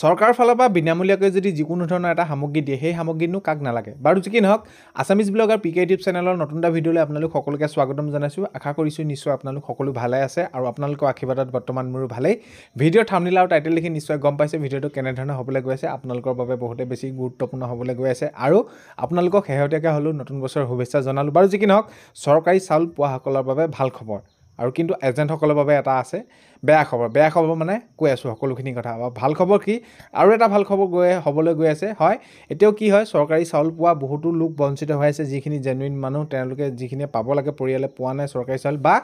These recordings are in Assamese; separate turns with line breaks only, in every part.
চৰকাৰৰ ফালৰ পৰা বিনামূলীয়াকৈ যদি যিকোনো ধৰণৰ এটা সামগ্ৰী দিয়ে সেই সামগ্ৰীনো কাক নালাগে বাৰু যি কি নহওক আছামিজ ব্লগ আৰু পি কে ইউটিউব চেনেলৰ নতুন এটা ভিডিঅ'লৈ আপোনালোক সকলোকে স্বাগতম জনাইছোঁ আশা কৰিছোঁ নিশ্চয় আপোনালোক সকলো ভালে আছে আৰু আপোনালোকৰ আশীৰ্বাদত বৰ্তমান মোৰো ভালেই ভিডিঅ'ৰ থামনিলা আৰু টাইটেল লিখি নিশ্চয় গম পাইছে ভিডিঅ'টো কেনেধৰণে হ'বলৈ গৈ আছে আপোনালোকৰ বাবে বহুতে বেছি গুৰুত্বপূৰ্ণ হ'বলৈ গৈ আছে আৰু আপোনালোকক শেহতীয়াকৈ হ'লেও নতুন বছৰৰ শুভেচ্ছা জনালোঁ বাৰু যি কি নহওক চৰকাৰী চাউল পোৱাসকলৰ বাবে ভাল খবৰ আৰু কিন্তু এজেণ্টসকলৰ বাবে এটা আছে বেয়া খবৰ বেয়া খবৰ মানে কৈ আছোঁ সকলোখিনি কথা ভাল খবৰ কি আৰু এটা ভাল খবৰ গৈ হ'বলৈ গৈ আছে হয় এতিয়াও কি হয় চৰকাৰী চাউল পোৱা বহুতো লোক বঞ্চিত হৈ আছে যিখিনি জেনুইন মানুহ তেওঁলোকে যিখিনিয়ে পাব লাগে পৰিয়ালে পোৱা নাই চৰকাৰী চাউল বা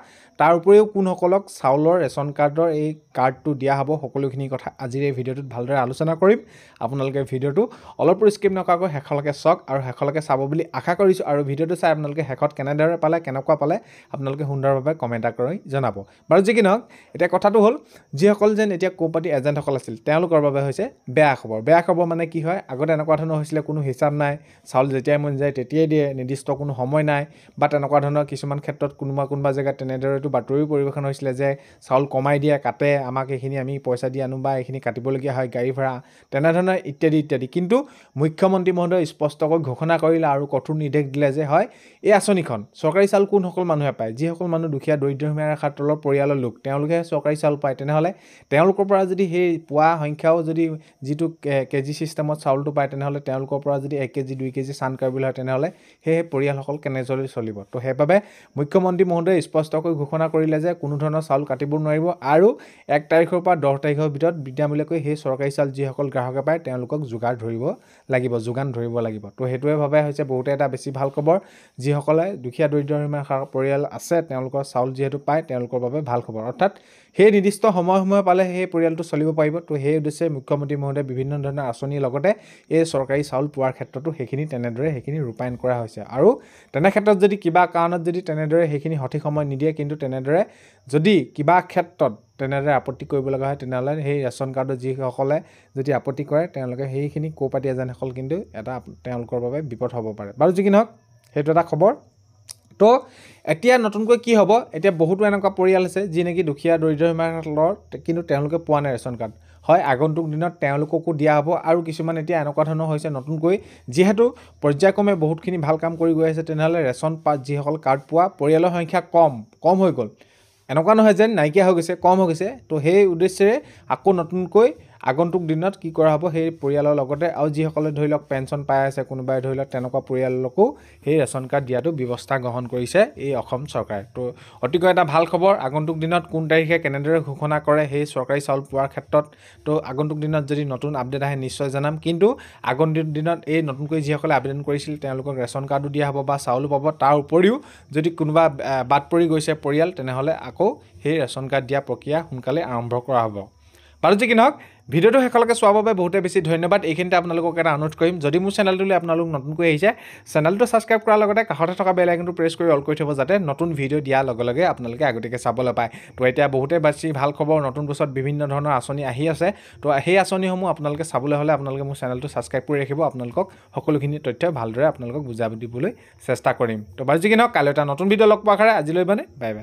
তাৰ উপৰিও কোনসকলক চাউলৰ ৰেচন কাৰ্ডৰ এই কাৰ্ডটো দিয়া হ'ব সকলোখিনি কথা আজিৰ এই ভিডিঅ'টোত ভালদৰে আলোচনা কৰিম আপোনালোকে ভিডিঅ'টো অলপো স্ক্ৰিপ নকৰাকৈ শেষলৈকে চাওক আৰু শেষলৈকে চাব বুলি আশা কৰিছোঁ আৰু ভিডিঅ'টো চাই আপোনালোকে শেষত কেনেদৰে পালে কেনেকুৱা পালে আপোনালোকে সুন্দৰভাৱে কমেণ্ট এটা কৰি জনাব বাৰু যি কি নহওক এতিয়া কথাটো হ'ল যিসকল যেন এতিয়া কৌপাতি এজেণ্টসকল আছিল তেওঁলোকৰ বাবে হৈছে বেয়া খবৰ বেয়া খবৰ মানে কি হয় আগতে এনেকুৱা ধৰণৰ হৈছিলে কোনো হিচাপ নাই চাউল যেতিয়াই মন যায় তেতিয়াই দিয়ে নিৰ্দিষ্ট কোনো সময় নাই বা তেনেকুৱা ধৰণৰ কিছুমান ক্ষেত্ৰত কোনোবা কোনোবা জেগাত তেনেদৰেতো বাতৰিও পৰিৱেশন হৈছিলে যে চাউল কমাই দিয়ে কাটে আমাক এইখিনি আমি পইচা দি আনো বা এইখিনি কাটিবলগীয়া হয় গাড়ী ভাড়া তেনেধৰণৰ ইত্যাদি ইত্যাদি কিন্তু মুখ্যমন্ত্ৰী মহোদয় স্পষ্টকৈ ঘোষণা কৰিলে আৰু কঠোৰ নিৰ্দেশ দিলে যে হয় এই আঁচনিখন চৰকাৰী চাউল কোনসকল মানুহে পায় যিসকল মানুহ দুখীয়া দৰিদ্ৰসীমাৰ ৰেখাৰ তলৰ পৰিয়ালৰ লোক তেওঁলোকে চৰকাৰী চৰকাৰী চাউল পায় তেনেহ'লে তেওঁলোকৰ পৰা যদি সেই পোৱা সংখ্যাও যদি যিটো কে জি ছিষ্টেমত চাউলটো পায় তেনেহ'লে তেওঁলোকৰ পৰা যদি এক কেজি দুই কেজি জি চান কাৰ্বিল হয় তেনেহ'লে সেই পৰিয়ালসকল কেনেদৰে চলিব তো সেইবাবে মুখ্যমন্ত্ৰী মহোদয়ে স্পষ্টকৈ ঘোষণা কৰিলে যে কোনো ধৰণৰ চাউল কাটিব নোৱাৰিব আৰু এক তাৰিখৰ পৰা দহ তাৰিখৰ ভিতৰত বিনামূলীয়াকৈ সেই চৰকাৰী চাউল যিসকল গ্ৰাহকে পায় তেওঁলোকক যোগাৰ ধৰিব লাগিব যোগান ধৰিব লাগিব তো সেইটোৱে ভাবে হৈছে বহুতে এটা বেছি ভাল খবৰ যিসকলে দুখীয়া দৰিদ্ৰ সীমাৰ পৰিয়াল আছে তেওঁলোকৰ চাউল যিহেতু পায় তেওঁলোকৰ বাবে ভাল খবৰ অৰ্থাৎ সেই নিৰ্দিষ্ট সময় সময়সমূহে পালে সেই পৰিয়ালটো চলিব পাৰিব তো সেই উদ্দেশ্যে মুখ্যমন্ত্ৰী মহোদয়ে বিভিন্ন ধৰণৰ আঁচনিৰ লগতে এই চৰকাৰী চাউল পোৱাৰ ক্ষেত্ৰতো সেইখিনি তেনেদৰে সেইখিনি ৰূপায়ণ কৰা হৈছে আৰু তেনে ক্ষেত্ৰত যদি কিবা কাৰণত যদি তেনেদৰে সেইখিনি সঠিক সময় নিদিয়ে কিন্তু তেনেদৰে যদি কিবা ক্ষেত্ৰত তেনেদৰে আপত্তি কৰিবলগা হয় তেনেহ'লে সেই ৰেচন কাৰ্ডৰ যিসকলে যদি আপত্তি কৰে তেওঁলোকে সেইখিনি কৌপাতি এজনসকল কিন্তু এটা তেওঁলোকৰ বাবে বিপদ হ'ব পাৰে বাৰু যি কি নহওক সেইটো এটা খবৰ তো এতিয়া নতুনকৈ কি হ'ব এতিয়া বহুতো এনেকুৱা পৰিয়াল আছে যি নেকি দুখীয়া দৰিদ্ৰসীমাসকলৰ কিন্তু তেওঁলোকে পোৱা নাই ৰেচন কাৰ্ড হয় আগন্তুক দিনত তেওঁলোককো দিয়া হ'ব আৰু কিছুমান এতিয়া এনেকুৱা ধৰণৰ হৈছে নতুনকৈ যিহেতু পৰ্যায়ক্ৰমে বহুতখিনি ভাল কাম কৰি গৈ আছে তেনেহ'লে ৰেচন পাৰ্ড যিসকল কাৰ্ড পোৱা পৰিয়ালৰ সংখ্যা কম কম হৈ গ'ল এনেকুৱা নহয় যেন নাইকিয়া হৈ গৈছে কম হৈ গৈছে তো সেই উদ্দেশ্যেৰে আকৌ নতুনকৈ আগন্তুক দিনত কি কৰা হ'ব সেই পৰিয়ালৰ লগতে আৰু যিসকলে ধৰি লওক পেঞ্চন পাই আছে কোনোবাই ধৰি লওক তেনেকুৱা পৰিয়ালকো সেই ৰেচন কাৰ্ড দিয়াটো ব্যৱস্থা গ্ৰহণ কৰিছে এই অসম চৰকাৰে তো অতিকৈ এটা ভাল খবৰ আগন্তুক দিনত কোন তাৰিখে কেনেদৰে ঘোষণা কৰে সেই চৰকাৰী চাউল পোৱাৰ ক্ষেত্ৰত তো আগন্তুক দিনত যদি নতুন আপডেট আহে নিশ্চয় জনাম কিন্তু আগন্তুক দিনত এই নতুনকৈ যিসকলে আবেদন কৰিছিল তেওঁলোকক ৰেচন কাৰ্ডো দিয়া হ'ব বা চাউলো পাব তাৰ উপৰিও যদি কোনোবা বাদ পৰি গৈছে পৰিয়াল তেনেহ'লে আকৌ সেই ৰেচন কাৰ্ড দিয়া প্ৰক্ৰিয়া সোনকালে আৰম্ভ কৰা হ'ব বাৰু যি কি নহওক ভিডিঅ'টো শেষলৈকে চোৱাৰ বাবে বহুতে বেছি ধন্যবাদ এইখিনিতে আপোনালোকক এটা অনুৰোধ কৰিম যদি মোৰ চেনেলটোলৈ আপোনালোক নতুনকৈ আহিছে চেনেলটো ছাবস্ক্ৰাইব কৰাৰ লগতে কাষতে থকা বেল আইকনটো প্ৰেছ কৰি অল কৰি থ'ব যাতে নতুন ভিডিঅ' দিয়াৰ লগে লগে আপোনালোকে আগতীয়াকৈ চাবলৈ পায় তো এতিয়া বহুতে বেছি ভাল খবৰ নতুন বছৰত বিভিন্ন ধৰণৰ আঁচনি আহি আছে তো সেই আঁচনিসমূহ আপোনালোকে চাবলৈ হ'লে আপোনালোকে মোৰ চেনেলটো ছাবস্ক্ৰাইব কৰি ৰাখিব আপোনালোকক সকলোখিনি তথ্য ভালদৰে আপোনালোকক বুজাব দিবলৈ চেষ্টা কৰিম তো বাৰু যি কি নহওক কাইলৈ এটা নতুন ভিডিঅ' লগ পোৱাৰ কাৰণে আজিলৈ মানে বাই বাই